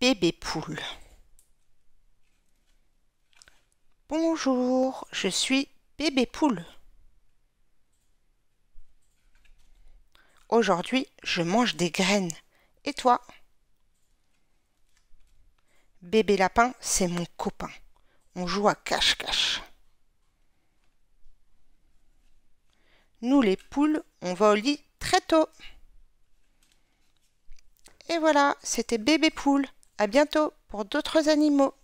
bébé poule. Bonjour, je suis bébé poule. Aujourd'hui, je mange des graines. Et toi Bébé lapin, c'est mon copain. On joue à cache-cache. Nous les poules, on va au lit très tôt. Et voilà, c'était bébé poule. À bientôt pour d'autres animaux.